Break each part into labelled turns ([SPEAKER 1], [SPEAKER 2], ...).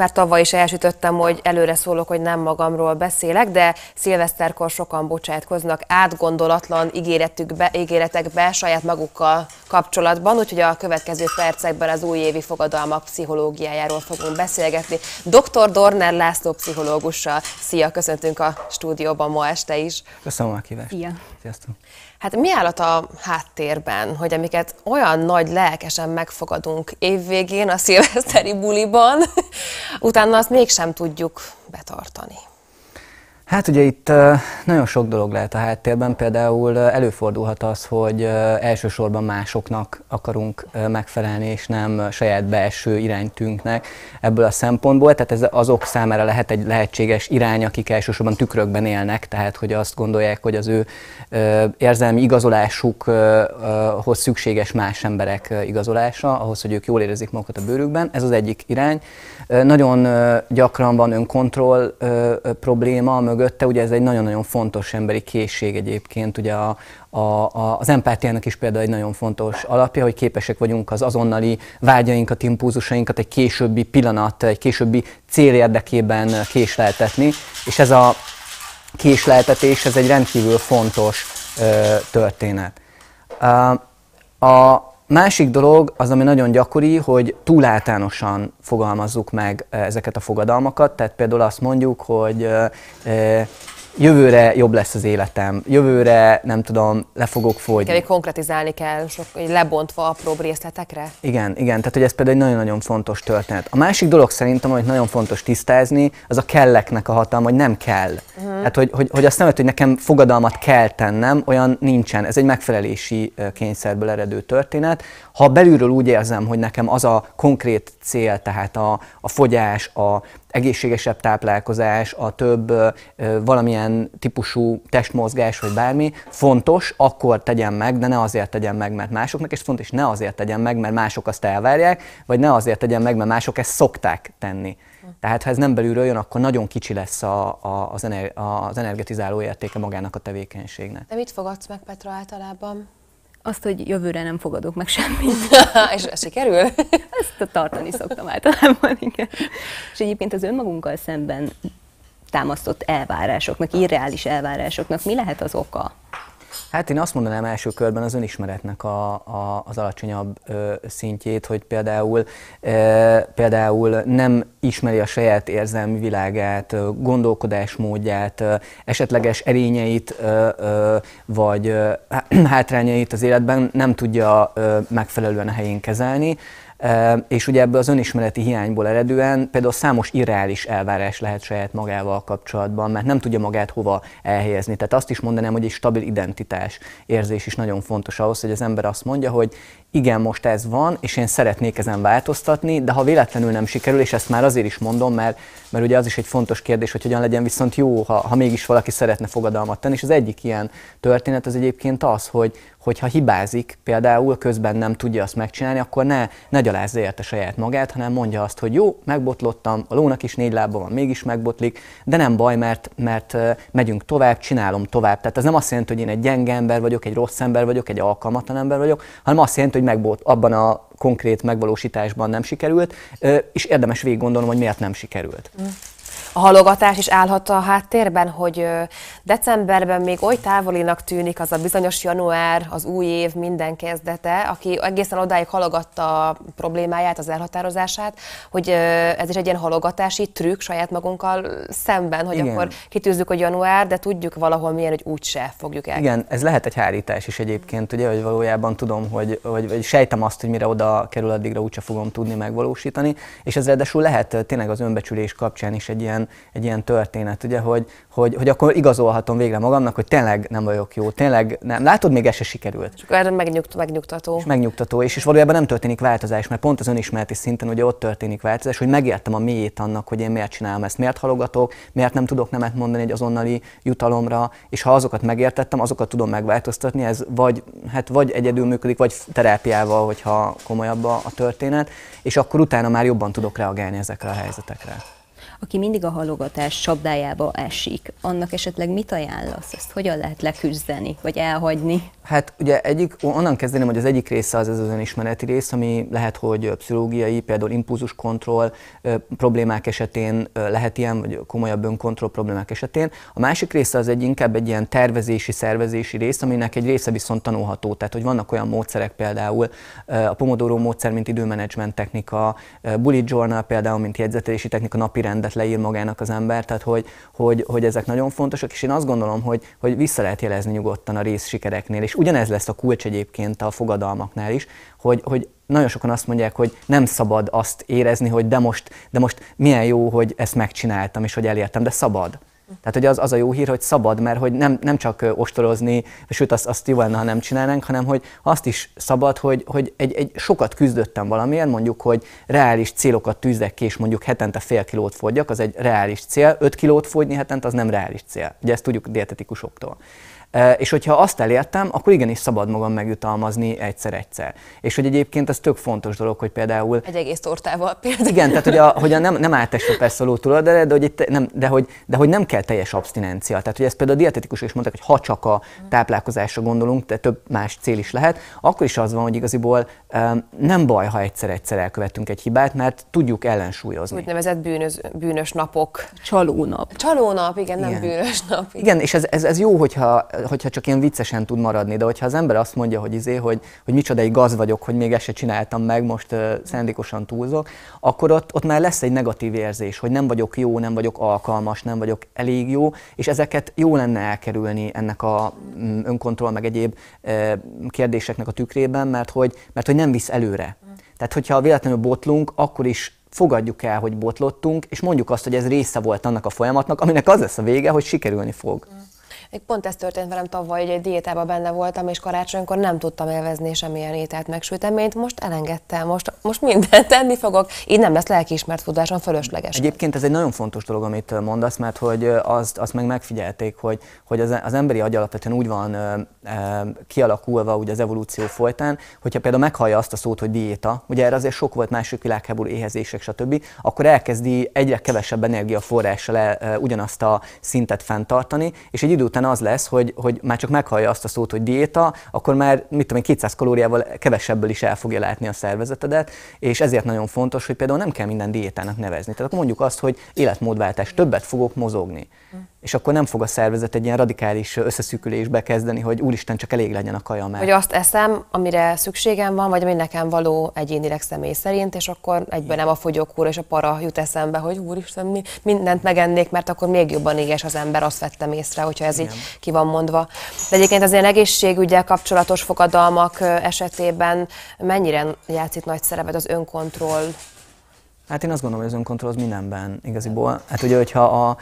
[SPEAKER 1] Már tavaly is elsütöttem, hogy előre szólok, hogy nem magamról beszélek, de szilveszterkor sokan bocsátkoznak átgondolatlan ígéretükbe, ígéretekbe saját magukkal kapcsolatban, úgyhogy a következő percekben az újévi fogadalmak pszichológiájáról fogunk beszélgetni. Dr. Dorner László pszichológussal. Szia, köszöntünk a stúdióban ma este is.
[SPEAKER 2] Köszönöm a kívást. Szia. Sziasztok.
[SPEAKER 1] Hát mi állat a háttérben, hogy amiket olyan nagy lelkesen megfogadunk évvégén a szilveszteri buliban, utána azt mégsem tudjuk betartani?
[SPEAKER 2] Hát ugye itt nagyon sok dolog lehet a háttérben, például előfordulhat az, hogy elsősorban másoknak akarunk megfelelni, és nem saját belső iránytünknek ebből a szempontból. Tehát ez azok számára lehet egy lehetséges irány, akik elsősorban tükrökben élnek, tehát hogy azt gondolják, hogy az ő érzelmi igazolásukhoz szükséges más emberek igazolása, ahhoz, hogy ők jól érezik magukat a bőrükben. Ez az egyik irány. Nagyon gyakran van önkontroll probléma, mögötte, ugye ez egy nagyon-nagyon fontos emberi készség egyébként, ugye a, a, a, az empátiának is például egy nagyon fontos alapja, hogy képesek vagyunk az azonnali vágyainkat, impulzusainkat egy későbbi pillanat, egy későbbi cél érdekében késleltetni, és ez a késleltetés, ez egy rendkívül fontos ö, történet. A, Másik dolog az, ami nagyon gyakori, hogy túl általánosan fogalmazzuk meg eh, ezeket a fogadalmakat, tehát például azt mondjuk, hogy eh, eh, jövőre jobb lesz az életem, jövőre nem tudom, le fogok fogyni. Kell,
[SPEAKER 1] konkretizálni kell, sok, lebontva apróbb részletekre?
[SPEAKER 2] Igen, igen, tehát hogy ez például egy nagyon-nagyon fontos történet. A másik dolog szerintem, amit nagyon fontos tisztázni, az a kelleknek a hatalma, hogy nem kell. Uh-huh. Mhm. Tehát, hogy, hogy, hogy azt nem hogy nekem fogadalmat kell tennem, olyan nincsen. Ez egy megfelelési kényszerből eredő történet. Ha belülről úgy érzem, hogy nekem az a konkrét cél, tehát a, a fogyás, a, egészségesebb táplálkozás, a több valamilyen típusú testmozgás, vagy bármi fontos, akkor tegyen meg, de ne azért tegyen meg, mert másoknak, is fontos, ne azért tegyen meg, mert mások azt elvárják, vagy ne azért tegyen meg, mert mások ezt szokták tenni. Tehát ha ez nem belülről jön, akkor nagyon kicsi lesz a, a, az, ener, a, az energetizáló értéke magának a tevékenységnek.
[SPEAKER 1] De mit fogadsz meg Petra általában? azt, hogy jövőre nem fogadok meg semmit. és ez sikerül? Ezt tartani szoktam általában, igen. És egyébként az önmagunkkal szemben támasztott elvárásoknak, irreális elvárásoknak mi lehet az oka? Hát én
[SPEAKER 2] azt mondanám első körben az önismeretnek a, a, az alacsonyabb ö, szintjét, hogy például, ö, például nem ismeri a saját érzelmi világát, ö, gondolkodásmódját, ö, esetleges erényeit ö, ö, vagy ö, hátrányait az életben nem tudja ö, megfelelően a helyén kezelni. És ugye ebből az önismereti hiányból eredően például számos irreális elvárás lehet saját magával kapcsolatban, mert nem tudja magát hova elhelyezni. Tehát azt is mondanám, hogy egy stabil identitás érzés is nagyon fontos ahhoz, hogy az ember azt mondja, hogy igen, most ez van, és én szeretnék ezen változtatni, de ha véletlenül nem sikerül, és ezt már azért is mondom, mert, mert ugye az is egy fontos kérdés, hogy hogyan legyen viszont jó, ha, ha mégis valaki szeretne fogadalmat tenni, és az egyik ilyen történet az egyébként az, hogy hogyha hibázik, például közben nem tudja azt megcsinálni, akkor ne, ne gyalázza érte saját magát, hanem mondja azt, hogy jó, megbotlottam, a lónak is négy lába van, mégis megbotlik, de nem baj, mert, mert megyünk tovább, csinálom tovább. Tehát ez nem azt jelenti, hogy én egy gyenge ember vagyok, egy rossz ember vagyok, egy alkalmatlan ember vagyok, hanem azt jelenti, hogy megbot, abban a konkrét megvalósításban nem sikerült, és érdemes végig gondolnom, hogy miért nem sikerült.
[SPEAKER 1] Mm. A halogatás is állhat a háttérben, hogy decemberben még oly távolinak tűnik az a bizonyos január, az új év minden kezdete, aki egészen odáig halogatta a problémáját, az elhatározását, hogy ez is egy ilyen halogatási trükk saját magunkkal szemben, hogy Igen. akkor kitűzzük, hogy január, de tudjuk valahol milyen, hogy úgyse fogjuk el.
[SPEAKER 2] Igen, ez lehet egy hárítás is egyébként, ugye, hogy valójában tudom, hogy, vagy vagy sejtem azt, hogy mire oda kerül, addigra úgyse fogom tudni megvalósítani, és ez ráadásul lehet tényleg az önbecsülés kapcsán is egy ilyen ilyen, egy ilyen történet, ugye, hogy, hogy, hogy akkor igazolhatom végre magamnak, hogy tényleg nem vagyok jó, tényleg nem. Látod, még ez se sikerült. Csak
[SPEAKER 1] erre megnyugt, megnyugtató. És
[SPEAKER 2] megnyugtató, és, és valójában nem történik változás, mert pont az önismereti szinten ugye ott történik változás, hogy megértem a mélyét annak, hogy én miért csinálom ezt, miért halogatok, miért nem tudok nemet mondani egy azonnali jutalomra, és ha azokat megértettem, azokat tudom megváltoztatni, ez vagy, hát vagy egyedül működik, vagy terápiával, hogyha komolyabb a történet, és akkor utána már jobban tudok reagálni ezekre a helyzetekre
[SPEAKER 1] aki mindig a halogatás csapdájába esik, annak esetleg mit ajánlasz? Ezt hogyan lehet leküzdeni, vagy elhagyni?
[SPEAKER 2] Hát ugye egyik, onnan kezdeném, hogy az egyik része az ez az önismereti rész, ami lehet, hogy pszichológiai, például impulzuskontroll problémák esetén lehet ilyen, vagy komolyabb önkontroll problémák esetén. A másik része az egy inkább egy ilyen tervezési, szervezési rész, aminek egy része viszont tanulható. Tehát, hogy vannak olyan módszerek például, a Pomodoro módszer, mint időmenedzsment technika, Bullet Journal például, mint jegyzetelési technika, napi rendet életet leír magának az ember, tehát hogy, hogy, hogy ezek nagyon fontosak, és én azt gondolom, hogy, hogy vissza lehet jelezni nyugodtan a rész sikereknél, és ugyanez lesz a kulcs egyébként a fogadalmaknál is, hogy, hogy nagyon sokan azt mondják, hogy nem szabad azt érezni, hogy de most, de most milyen jó, hogy ezt megcsináltam, és hogy elértem, de szabad. Tehát hogy az, az a jó hír, hogy szabad, mert hogy nem, nem csak ostorozni, sőt azt, azt jól ha nem csinálnánk, hanem hogy azt is szabad, hogy, hogy egy, egy sokat küzdöttem valamilyen, mondjuk, hogy reális célokat tűzek ki, és mondjuk hetente fél kilót fogyjak, az egy reális cél, öt kilót fogyni hetente az nem reális cél. Ugye ezt tudjuk dietetikusoktól. És hogyha azt elértem, akkor igenis szabad magam megjutalmazni egyszer-egyszer. És hogy egyébként ez tök fontos dolog, hogy például...
[SPEAKER 1] Egy egész tortával például. Igen, tehát hogy,
[SPEAKER 2] a, hogy a nem, nem átesve persze lótulod, de, de, hogy itt nem, de, hogy, de hogy nem kell teljes abstinencia. Tehát hogy ezt például a dietetikusok is mondták, hogy ha csak a táplálkozásra gondolunk, de több más cél is lehet, akkor is az van, hogy igaziból nem baj, ha egyszer-egyszer elkövetünk egy hibát, mert tudjuk ellensúlyozni. Úgynevezett
[SPEAKER 1] bűnöz, bűnös napok. Csalónap. Csalónap, igen, nem igen. bűnös nap. Igen, igen
[SPEAKER 2] és ez, ez, ez jó, hogyha, hogyha csak ilyen viccesen tud maradni, de hogyha az ember azt mondja, hogy izé, hogy, hogy micsoda egy gaz vagyok, hogy még ezt se csináltam meg, most uh, szándékosan túlzok, akkor ott, ott már lesz egy negatív érzés, hogy nem vagyok jó, nem vagyok alkalmas, nem vagyok elég jó, és ezeket jó lenne elkerülni ennek a mm, önkontroll meg egyéb uh, kérdéseknek a tükrében, mert hogy, mert hogy nem visz előre. Tehát, hogyha véletlenül botlunk, akkor is fogadjuk el, hogy botlottunk, és mondjuk azt, hogy ez része volt annak a folyamatnak, aminek az lesz a vége, hogy sikerülni fog. Mm.
[SPEAKER 1] Még pont ez történt velem tavaly, hogy egy diétában benne voltam, és karácsonykor nem tudtam élvezni semmilyen ételt, meg süteményt. Most elengedtem, most, most mindent tenni fogok. Így nem lesz lelkiismert tudásom fölösleges.
[SPEAKER 2] Egyébként ez egy nagyon fontos dolog, amit mondasz, mert hogy azt, azt meg megfigyelték, hogy, hogy az, az emberi agy alapvetően úgy van ö, ö, kialakulva ugye az evolúció folytán, hogyha például meghallja azt a szót, hogy diéta, ugye erre azért sok volt másik világháború éhezések, stb., akkor elkezdi egyre kevesebb energiaforrással ugyanazt a szintet fenntartani, és egy idő után szépen az lesz, hogy, hogy már csak meghallja azt a szót, hogy diéta, akkor már mit tudom, 200 kalóriával kevesebből is el fogja látni a szervezetedet, és ezért nagyon fontos, hogy például nem kell minden diétának nevezni. Tehát akkor mondjuk azt, hogy életmódváltás, többet fogok mozogni. És akkor nem fog a szervezet egy ilyen radikális összeszűkülésbe kezdeni, hogy úristen, csak elég legyen a kaja már. Hogy
[SPEAKER 1] azt eszem, amire szükségem van, vagy ami nekem való egyénileg személy szerint, és akkor egyben nem a fogyókúra és a para jut eszembe, hogy úristen, mi mindent megennék, mert akkor még jobban éges az ember, azt vettem észre, hogyha ez Igen. Igen. ki van mondva. De egyébként az ilyen egészségügyel kapcsolatos fogadalmak esetében mennyire játszik nagy szerepet az önkontroll
[SPEAKER 2] Hát én azt gondolom, hogy az önkontroll az mindenben igaziból. Hát ugye, hogyha a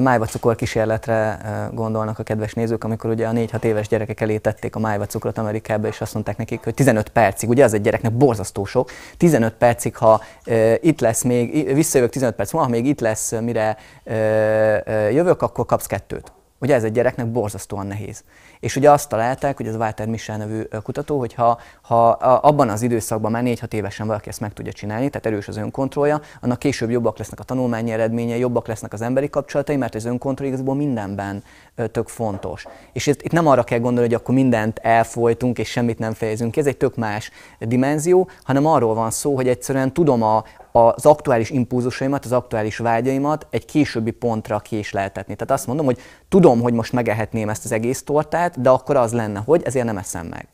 [SPEAKER 2] májva cukor kísérletre gondolnak a kedves nézők, amikor ugye a 4-6 éves gyerekek elé tették a májva cukrot Amerikába, és azt mondták nekik, hogy 15 percig, ugye az egy gyereknek borzasztó sok, 15 percig, ha e, itt lesz még, visszajövök 15 perc múlva, ha még itt lesz, mire e, e, jövök, akkor kapsz kettőt hogy ez egy gyereknek borzasztóan nehéz. És ugye azt találták, hogy ez Walter Michel nevű kutató, hogy ha, ha abban az időszakban már 4-6 évesen valaki ezt meg tudja csinálni, tehát erős az önkontrollja, annak később jobbak lesznek a tanulmányi eredményei, jobbak lesznek az emberi kapcsolatai, mert az önkontroll igazából mindenben tök fontos. És itt, itt nem arra kell gondolni, hogy akkor mindent elfolytunk és semmit nem fejezünk ki, ez egy tök más dimenzió, hanem arról van szó, hogy egyszerűen tudom a, az aktuális impulzusaimat, az aktuális vágyaimat egy későbbi pontra késleltetni. Tehát azt mondom, hogy tudom, hogy most megehetném ezt az egész tortát, lehet, de akkor az lenne, hogy ezért nem eszem meg.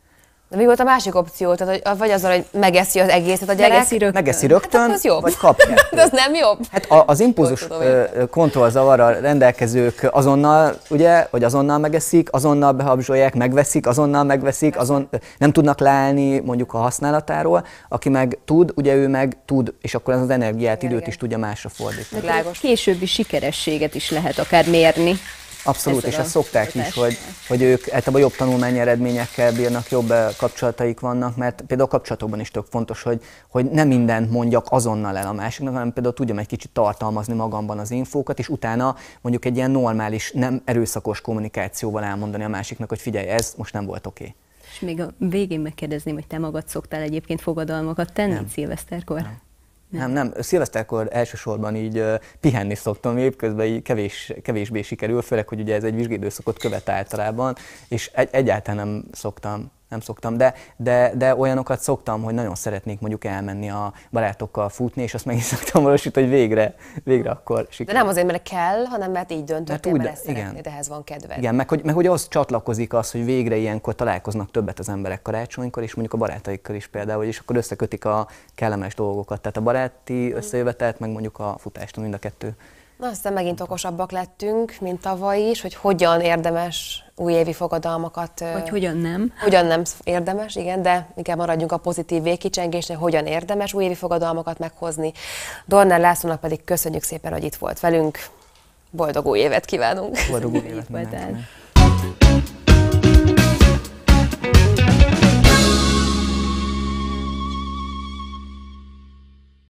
[SPEAKER 1] De mi volt a másik opció? Tehát, hogy, vagy azzal, hogy megeszi az egészet a gyerek? Megeszi
[SPEAKER 2] rögtön. Megeszi hát rögtön hát az jobb. Vagy kap
[SPEAKER 1] De az nem jobb.
[SPEAKER 2] Hát a, az impulzus kontrollzavarral rendelkezők azonnal, ugye, hogy azonnal megeszik, azonnal behabzsolják, megveszik, azonnal megveszik, azon nem tudnak leállni mondjuk a használatáról. Aki meg tud, ugye ő meg tud, és akkor az energiát, időt is tudja másra fordítani.
[SPEAKER 1] Későbbi sikerességet is lehet akár mérni.
[SPEAKER 2] Abszolút, és ezt szokták is, hogy, hogy ők e- hát a jobb tanulmányi eredményekkel bírnak, jobb e, kapcsolataik vannak, mert például a kapcsolatokban is tök fontos, hogy, hogy nem mindent mondjak azonnal el a másiknak, hanem például tudjam egy kicsit tartalmazni magamban az infókat, és utána mondjuk egy ilyen normális, nem erőszakos kommunikációval elmondani a másiknak, hogy figyelj, ez most nem volt oké. Okay. És még a végén megkérdezném, hogy te magad szoktál egyébként fogadalmakat tenni nem. szilveszterkor? Nem. Nem, nem. Szilveszterkor elsősorban így uh, pihenni szoktam, közben így kevés, kevésbé sikerül, főleg, hogy ugye ez egy vizsgédőszakot követ általában, és egy, egyáltalán nem szoktam nem szoktam, de, de, de olyanokat szoktam, hogy nagyon szeretnék mondjuk elmenni a barátokkal futni, és azt meg is szoktam valósítani, hogy végre, végre akkor sikerül. De nem azért,
[SPEAKER 1] mert kell, hanem mert így döntöttél, mert, úgy, mert igen. Szeretnéd, ehhez van kedve. Igen,
[SPEAKER 2] meg hogy, meg hogy az csatlakozik az, hogy végre ilyenkor találkoznak többet az emberek karácsonykor, és mondjuk a barátaikkal is például, és akkor összekötik a kellemes dolgokat, tehát a baráti mhm. összejövetelt, meg mondjuk a futást, mind a kettő
[SPEAKER 1] Na, aztán megint okosabbak lettünk, mint tavaly is, hogy hogyan érdemes újévi fogadalmakat... Vagy hogyan nem. Hogyan nem érdemes, igen, de inkább maradjunk a pozitív végkicsengésnél, hogyan érdemes újévi fogadalmakat meghozni. Dornár Lászlónak pedig köszönjük szépen, hogy itt volt velünk. Boldog új évet kívánunk! Boldog új évet